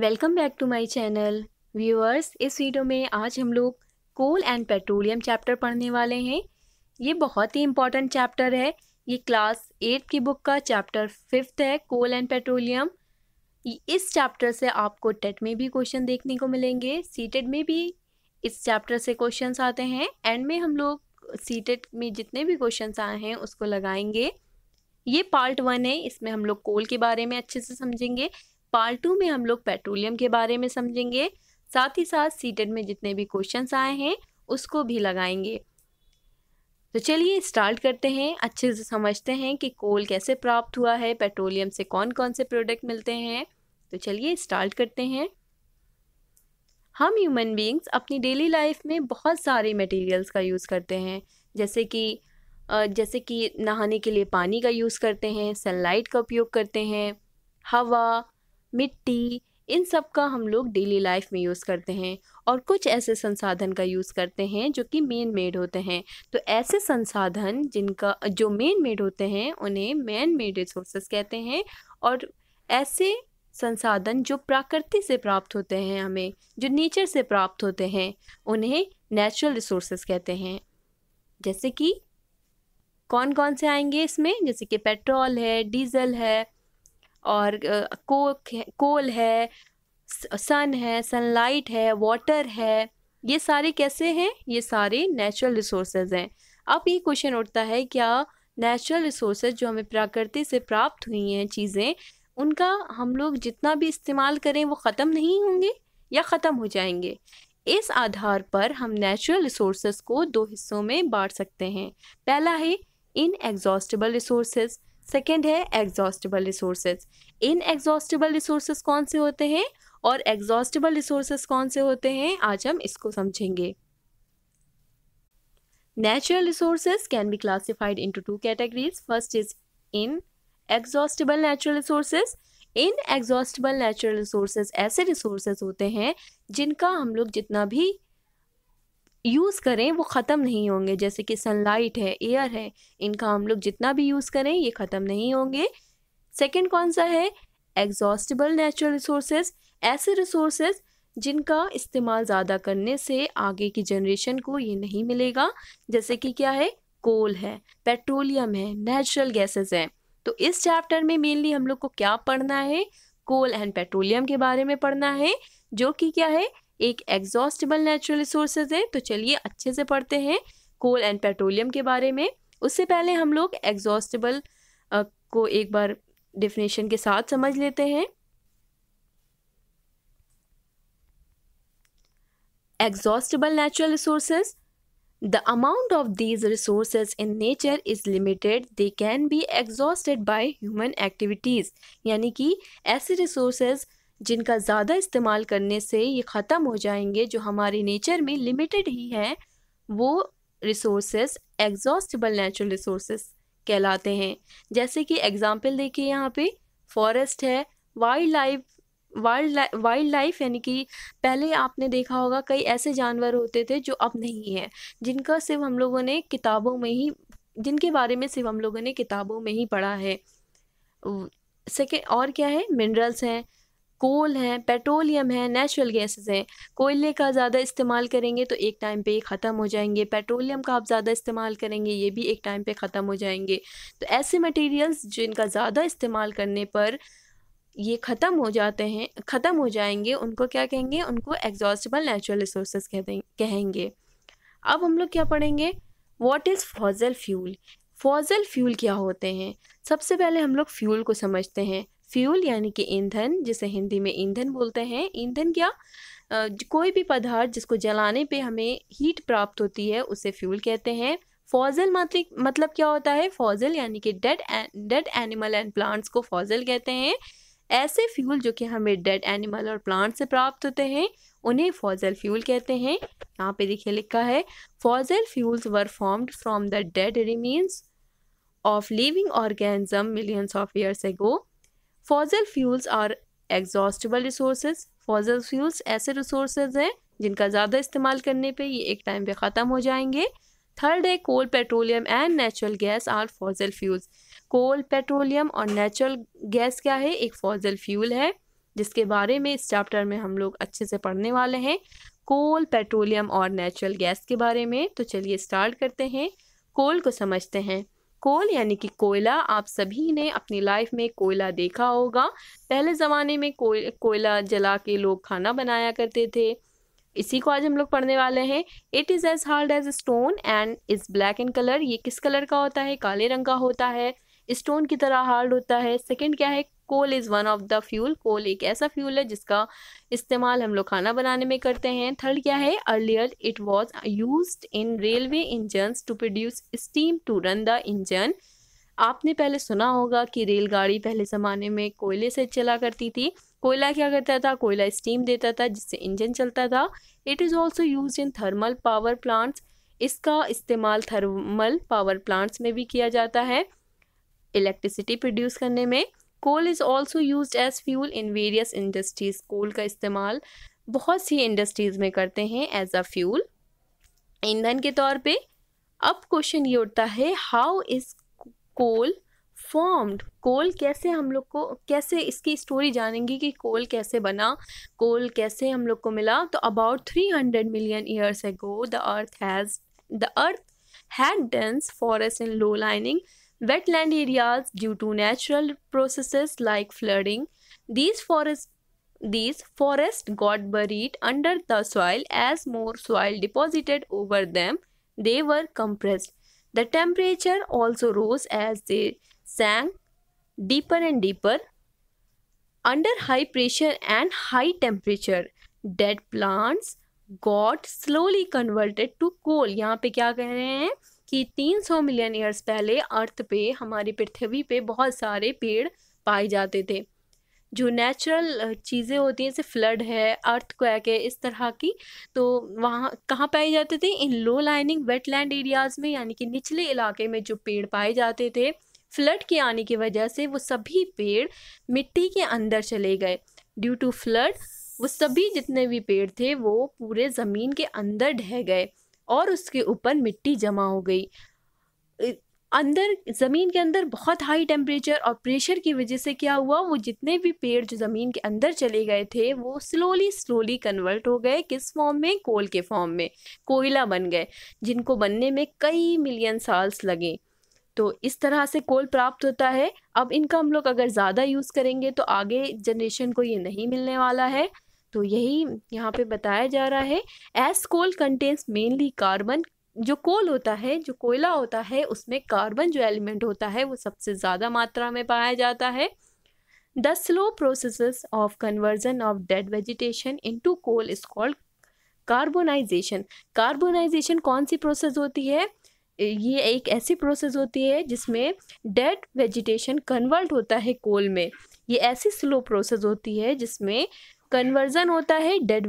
Welcome back to my channel viewers इस video में आज हम लोग कोल एंड पेट्रोलियम चैप्टर पढ़ने वाले हैं ये बहुत ही इम्पॉर्टेंट चैप्टर है ये क्लास एट की बुक का चैप्टर फिफ्थ है कोल एंड पेट्रोलियम इस चैप्टर से आपको टेट में भी क्वेश्चन देखने को मिलेंगे सीटेड e में भी इस चैप्टर से क्वेश्चन आते हैं एंड में हम लोग सीटेड e में जितने भी क्वेश्चन आए हैं उसको लगाएंगे ये पार्ट वन है इसमें हम लोग कोल के बारे में अच्छे से समझेंगे पार्ट टू में हम लोग पेट्रोलियम के बारे में समझेंगे साथ ही साथ सीटेड में जितने भी क्वेश्चन आए हैं उसको भी लगाएंगे तो चलिए स्टार्ट करते हैं अच्छे से समझते हैं कि कोल कैसे प्राप्त हुआ है पेट्रोलियम से कौन कौन से प्रोडक्ट मिलते हैं तो चलिए स्टार्ट करते हैं हम ह्यूमन बींग्स अपनी डेली लाइफ में बहुत सारे मटेरियल्स का यूज़ करते हैं जैसे कि जैसे कि नहाने के लिए पानी का यूज़ करते हैं सनलाइट का उपयोग करते हैं हवा मिट्टी इन सब का हम लोग डेली लाइफ में यूज़ करते हैं और कुछ ऐसे संसाधन का यूज़ करते हैं जो कि मेन मेड होते हैं तो ऐसे संसाधन जिनका जो मेन मेड होते हैं उन्हें मैन मेड रिसोर्सेज कहते हैं और ऐसे संसाधन जो प्रकृति से प्राप्त होते हैं हमें जो नेचर से प्राप्त होते हैं उन्हें नेचुरल रिसोर्सेस कहते हैं जैसे कि कौन कौन से आएंगे इसमें जैसे कि पेट्रोल है डीजल है और कोक कोल है सन है सनलाइट है वाटर है ये सारे कैसे हैं ये सारे नेचुरल रिसोर्सेज हैं अब ये क्वेश्चन उठता है क्या नेचुरल रिसोर्सेज जो हमें प्रकृति से प्राप्त हुई हैं चीज़ें उनका हम लोग जितना भी इस्तेमाल करें वो ख़त्म नहीं होंगे या ख़त्म हो जाएंगे इस आधार पर हम नेचुरल रिसोर्सेज को दो हिस्सों में बांट सकते हैं पहला है इन एग्जॉस्टेबल रिसोर्सेज सेकेंड है exhaustible resources inexhaustible resources कौन से होते हैं और एग्जॉस्टेबल रिसोर्सेज कौन से होते हैं आज हम इसको समझेंगे natural resources can be classified into two categories first is inexhaustible natural resources inexhaustible natural resources ऐसे रिसोर्सेज होते हैं जिनका हम लोग जितना भी यूज़ करें वो ख़त्म नहीं होंगे जैसे कि सनलाइट है एयर है इनका हम लोग जितना भी यूज़ करें ये ख़त्म नहीं होंगे सेकेंड कौन सा है एग्जॉस्टिबल नेचुरल रिसोर्सेज ऐसे रिसोर्सेज जिनका इस्तेमाल ज़्यादा करने से आगे की जनरेशन को ये नहीं मिलेगा जैसे कि क्या है कोल है पेट्रोलियम है नेचुरल गैसेस हैं तो इस चैप्टर में मेनली हम लोग को क्या पढ़ना है कोल एंड पेट्रोलियम के बारे में पढ़ना है जो कि क्या है एक एग्जॉस्टेबल नेचुरल रिसोर्सेज है तो चलिए अच्छे से पढ़ते हैं कोल एंड पेट्रोलियम के बारे में उससे पहले हम लोग एग्जॉस्टेबल को एक बार डिफिनेशन के साथ समझ लेते हैं exhaustible natural resources the amount of these resources in nature is limited they can be exhausted by human activities यानी कि ऐसे रिसोर्सेज जिनका ज़्यादा इस्तेमाल करने से ये ख़त्म हो जाएंगे जो हमारे नेचर में लिमिटेड ही हैं वो रिसोर्स एग्जॉस्टेबल नेचुरल रिसोर्स कहलाते हैं जैसे कि एग्ज़ाम्पल देखिए यहाँ पे फॉरेस्ट है wildlife wild wildlife यानी कि पहले आपने देखा होगा कई ऐसे जानवर होते थे जो अब नहीं हैं जिनका सिर्फ हम लोगों ने किताबों में ही जिनके बारे में सिर्फ हम लोगों ने किताबों में ही पढ़ा है सेकेंड और क्या है मिनरल्स हैं कोल हैं पेट्रोलियम है नेचुरल गैसेस हैं कोयले का ज़्यादा इस्तेमाल करेंगे तो एक टाइम पे ख़त्म हो जाएंगे पेट्रोलियम का आप ज़्यादा इस्तेमाल करेंगे ये भी एक टाइम पे ख़त्म हो जाएंगे तो ऐसे मटेरियल्स जिनका ज़्यादा इस्तेमाल करने पर ये ख़त्म हो जाते हैं ख़त्म हो जाएंगे उनको क्या कहेंगे उनको एग्जॉस्टेबल नेचुरल रिसोर्स कहेंगे अब हम लोग क्या पढ़ेंगे what is fossil fuel fossil fuel क्या होते हैं सबसे पहले हम लोग फ्यूल को समझते हैं फ्यूल यानी कि ईंधन जिसे हिंदी में ईंधन बोलते हैं ईंधन क्या कोई भी पदार्थ जिसको जलाने पे हमें हीट प्राप्त होती है उसे फ्यूल कहते हैं फॉजल मतलब क्या होता है फॉजल यानी कि dead dead animal and plants को फॉजल कहते हैं ऐसे फ्यूल जो कि हमें डेड एनिमल और प्लांट से प्राप्त होते हैं उन्हें फॉजल फ्यूल कहते हैं यहाँ पे देखिए लिखा है fossil fuels were formed from the dead remains of living organism millions of years ago fossil fuels are exhaustible resources fossil fuels ऐसे रिसोर्सेज हैं जिनका ज़्यादा इस्तेमाल करने पे ये एक टाइम पे ख़त्म हो जाएंगे थर्ड है coal petroleum and natural gas are fossil fuels coal petroleum और नेचुरल गैस क्या है एक फॉजल फ्यूल है जिसके बारे में इस चैप्टर में हम लोग अच्छे से पढ़ने वाले हैं कोल पेट्रोलियम और नेचुरल गैस के बारे में तो चलिए स्टार्ट करते हैं कोल को समझते हैं कोल यानी कि कोयला आप सभी ने अपनी लाइफ में कोयला देखा होगा पहले ज़माने में कोय कोयला जला के लोग खाना बनाया करते थे इसी को आज हम लोग पढ़ने वाले हैं it is as hard as stone and is black in colour ये किस कलर का होता है काले रंग का होता है स्टोन की तरह हार्ड होता है सेकंड क्या है coal is one of the fuel coal एक ऐसा फ्यूल है जिसका इस्तेमाल हम लोग खाना बनाने में करते हैं थर्ड क्या है earlier it was use in railway engine to produce steam to run the engine आपने पहले सुना होगा कि रेलगाड़ी पहले ज़माने में कोयले से चला करती थी कोयला क्या करता था कोयला स्टीम देता था जिससे इंजन चलता था it is also use in thermal power plants इसका इस्तेमाल थर्मल पावर प्लांट्स में भी किया जाता है इलेक्ट्रिसिटी प्रोड्यूस करने में coal is also use as fuel in various industries coal का इस्तेमाल बहुत सी इंडस्ट्रीज़ में करते हैं एज अ फ्यूल ईंधन के तौर पे अब क्वेश्चन ये उठता है how is coal formed coal कैसे हम लोग को कैसे इसकी स्टोरी जानेंगे कि कोल कैसे बना कोल कैसे हम लोग को मिला तो about three hundred million years ago the earth has the earth had dense forest in low lining wetland areas due to natural processes like flooding. These forests these forest got buried under the soil as more soil deposited over them. They were compressed. The temperature also rose as they sank deeper and deeper. Under high pressure and high temperature, dead plants got slowly converted to coal. yahan pe kya keh rahe hain कि 300 million years पहले अर्थ पे हमारी पृथ्वी पे बहुत सारे पेड़ पाए जाते थे जो नेचुरल चीज़ें होती हैं जैसे फ्लड है अर्थ क्वैक है इस तरह की तो वहाँ कहाँ पाए जाते थे in low lining wetland areas में यानी कि निचले इलाके में जो पेड़ पाए जाते थे फ्लड के आने की वजह से वो सभी पेड़ मिट्टी के अंदर चले गए ड्यू टू फ्लड वो सभी जितने भी पेड़ थे वो पूरे ज़मीन के अंदर ढह गए और उसके ऊपर मिट्टी जमा हो गई अंदर ज़मीन के अंदर बहुत हाई टेम्परेचर और प्रेशर की वजह से क्या हुआ वो जितने भी पेड़ जो ज़मीन के अंदर चले गए थे वो स्लोली स्लोली कन्वर्ट हो गए किस फॉर्म में कोल के फॉर्म में कोयला बन गए जिनको बनने में कई मिलियन साल्स लगे तो इस तरह से कोल प्राप्त होता है अब इनका हम लोग अगर ज़्यादा यूज़ करेंगे तो आगे जनरेशन को ये नहीं मिलने वाला है तो यही यहाँ पे बताया जा रहा है as coal contains mainly carbon जो कोल होता है जो कोयला होता है उसमें कार्बन जो एलिमेंट होता है वो सबसे ज़्यादा मात्रा में पाया जाता है the slow process of conversion of dead vegetation to coal is called carbonization carbonization कौन सी प्रोसेस होती है ये एक ऐसी प्रोसेस होती है जिसमें डेड वेजिटेशन कन्वर्ट होता है कोल में ये ऐसी स्लो प्रोसेस होती है जिसमें कन्वर्जन होता है डेड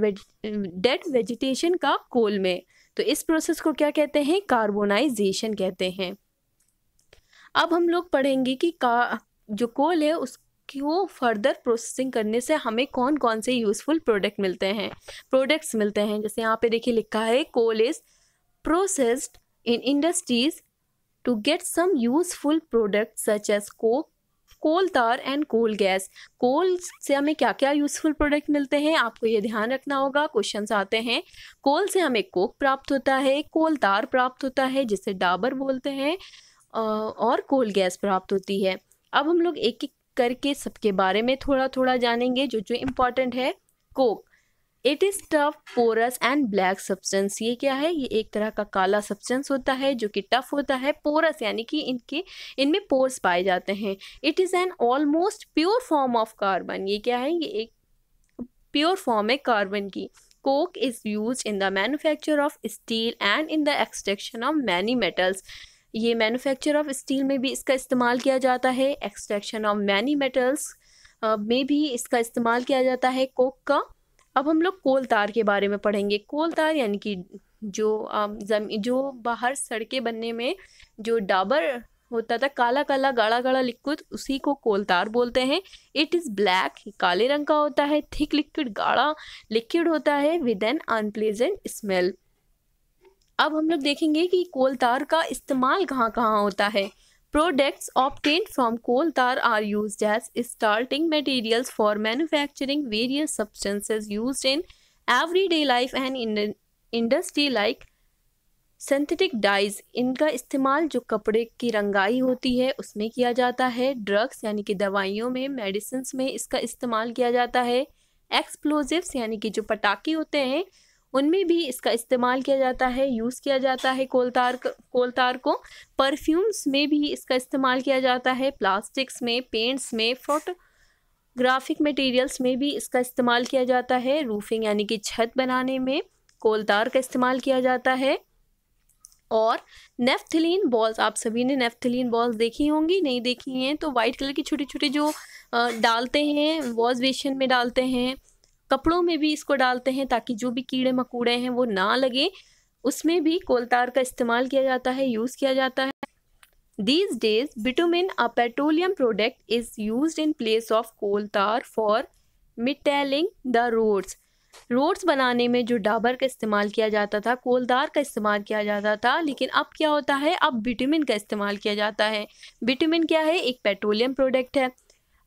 डेड वेजिटेशन का कोल में तो इस प्रोसेस को क्या कहते हैं कार्बोनाइजेशन कहते हैं अब हम लोग पढ़ेंगे कि का जो कोल है उसकी वो फर्दर प्रोसेसिंग करने से हमें कौन कौन से यूज़फुल प्रोडक्ट मिलते हैं प्रोडक्ट्स मिलते हैं जैसे यहाँ पे देखिए लिखा है coal is processed in industries to get some useful product such as coke coal tar and coal gas कोल से हमें क्या क्या यूज़फुल प्रोडक्ट मिलते हैं आपको ये ध्यान रखना होगा क्वेश्चन आते हैं कोल से हमें कोक प्राप्त होता है कोल तार प्राप्त होता है जिसे डाबर बोलते हैं और कोल गैस प्राप्त होती है अब हम लोग एक एक करके सबके बारे में थोड़ा थोड़ा जानेंगे जो जो इम्पॉर्टेंट है coke it is tough porous and black substance ये क्या है ये एक तरह का काला सब्सटेंस होता है जो कि टफ होता है पोरस यानी कि इनके इनमें पोर्स पाए जाते हैं it is an almost pure form of carbon ये क्या है ये एक प्योर फॉर्म है कार्बन की coke is use in the manufacture of steel and in the extraction of many metals ये मैनुफैक्चर ऑफ स्टील में भी इसका इस्तेमाल किया जाता है एक्सट्रैक्शन ऑफ मैनी मेटल्स में भी इसका इस्तेमाल किया जाता है कोक का अब हम लोग कोल तार के बारे में पढ़ेंगे कोल तार यानी कि जो जमी जो बाहर सड़कें बनने में जो डाबर होता था काला काला गाढ़ा गाढ़ा लिक्विड उसी को कोलतार बोलते हैं इट इज़ ब्लैक काले रंग का होता है थिक लिक्विड गाढ़ा लिक्विड होता है विद एन अनप्लेजेंट स्मेल अब हम लोग देखेंगे कि कोलतार का इस्तेमाल कहाँ कहाँ होता है Products obtained from coal tar are used as starting materials for manufacturing various substances used in everyday life and in industry like synthetic dyes इनका इस्तेमाल जो कपड़े की रंगाई होती है उसमें किया जाता है ड्रग्स यानी कि दवाइयों में मेडिसिन में इसका इस्तेमाल किया जाता है एक्सप्लोजिव्स यानी कि जो पटाखे होते हैं उनमें भी इसका इस्तेमाल किया जाता है यूज़ किया जाता है कोलतार कोलतार को परफ्यूम्स में भी इसका इस्तेमाल किया जाता है प्लास्टिक्स में पेंट्स में फोटो ग्राफिक मटेरियल्स में भी इसका इस्तेमाल किया जाता है रूफिंग यानी कि छत बनाने में कोलतार का इस्तेमाल किया जाता है और नेफ्थलिन बॉल्स आप सभी ने नेफ्थलिन बॉल्स देखी होंगी नहीं देखी हैं तो वाइट कलर की छोटी छोटी जो डालते हैं वॉश बेसिन में डालते हैं कपड़ों में भी इसको डालते हैं ताकि जो भी कीड़े मकूड़े हैं वो ना लगें उसमें भी कोलतार का इस्तेमाल किया जाता है यूज़ किया जाता है these days bitumen a petroleum product is use in place of coal tar for metalling the roads roads बनाने में जो डाबर का इस्तेमाल किया जाता था कोलदार का इस्तेमाल किया जाता था लेकिन अब क्या होता है अब बिटुमिन का इस्तेमाल किया जाता है विटामिन क्या है एक पेट्रोलियम प्रोडक्ट है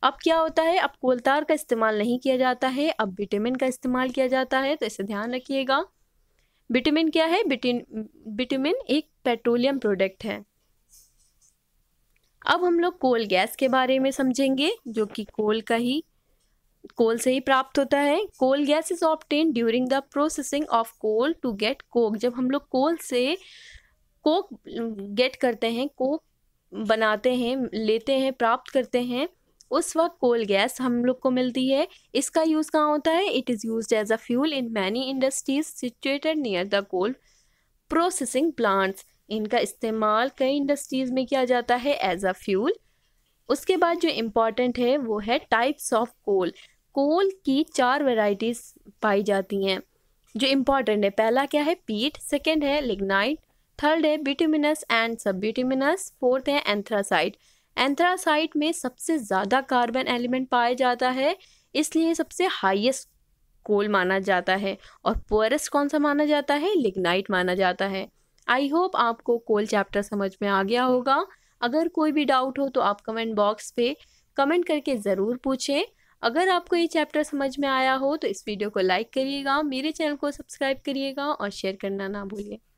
अब क्या होता है अब कोलतार का इस्तेमाल नहीं किया जाता है अब विटामिन का इस्तेमाल किया जाता है तो इसे ध्यान रखिएगा विटामिन क्या है विटामिन एक पेट्रोलियम प्रोडक्ट है अब हम लोग कोल गैस के बारे में समझेंगे जो कि कोल का ही कोल से ही प्राप्त होता है coal gas is obtained during the processing of coal to get coke जब हम लोग कोल से कोक गेट करते हैं कोक बनाते हैं लेते हैं प्राप्त करते हैं उस वक्त कोल गैस हम लोग को मिलती है इसका यूज़ कहाँ होता है it is use as a fuel in many industries situated near the coal processing plants इनका इस्तेमाल कई इंडस्ट्रीज़ में किया जाता है एज अ फ्यूल उसके बाद जो इम्पॉर्टेंट है वो है टाइप्स ऑफ कोल कोल की चार वेराइटीज़ पाई जाती हैं जो इम्पॉर्टेंट है पहला क्या है पीट सेकेंड है लिग्नाइट थर्ड है bituminous and sub bituminous fourth है एंथ्रासाइट एंथ्रासाइट में सबसे ज़्यादा कार्बन एलिमेंट पाया जाता है इसलिए सबसे हाईएस्ट कोल माना जाता है और पोअरेस्ट कौन सा माना जाता है लिग्नाइट माना जाता है आई होप आपको कोल चैप्टर समझ में आ गया होगा अगर कोई भी डाउट हो तो आप कमेंट बॉक्स पे कमेंट करके ज़रूर पूछें अगर आपको ये चैप्टर समझ में आया हो तो इस वीडियो को लाइक करिएगा मेरे चैनल को सब्सक्राइब करिएगा और शेयर करना ना भूलिए